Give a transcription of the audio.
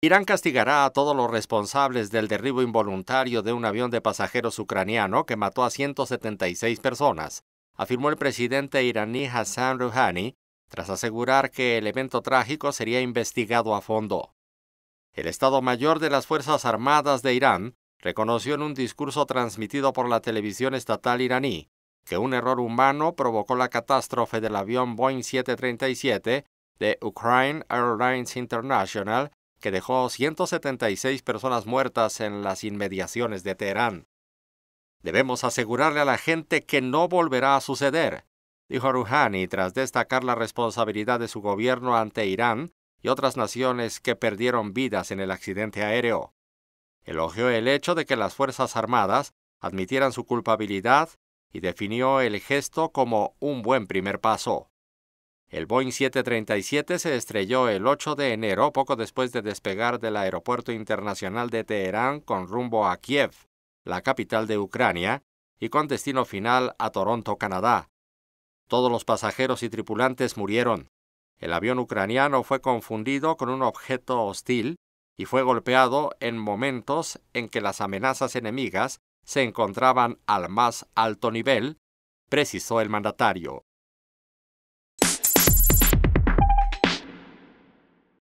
Irán castigará a todos los responsables del derribo involuntario de un avión de pasajeros ucraniano que mató a 176 personas, afirmó el presidente iraní Hassan Rouhani, tras asegurar que el evento trágico sería investigado a fondo. El Estado Mayor de las Fuerzas Armadas de Irán reconoció en un discurso transmitido por la televisión estatal iraní que un error humano provocó la catástrofe del avión Boeing 737 de Ukraine Airlines International que dejó 176 personas muertas en las inmediaciones de Teherán. Debemos asegurarle a la gente que no volverá a suceder, dijo Rouhani tras destacar la responsabilidad de su gobierno ante Irán y otras naciones que perdieron vidas en el accidente aéreo. Elogió el hecho de que las Fuerzas Armadas admitieran su culpabilidad y definió el gesto como un buen primer paso. El Boeing 737 se estrelló el 8 de enero poco después de despegar del Aeropuerto Internacional de Teherán con rumbo a Kiev, la capital de Ucrania, y con destino final a Toronto, Canadá. Todos los pasajeros y tripulantes murieron. El avión ucraniano fue confundido con un objeto hostil y fue golpeado en momentos en que las amenazas enemigas se encontraban al más alto nivel, precisó el mandatario.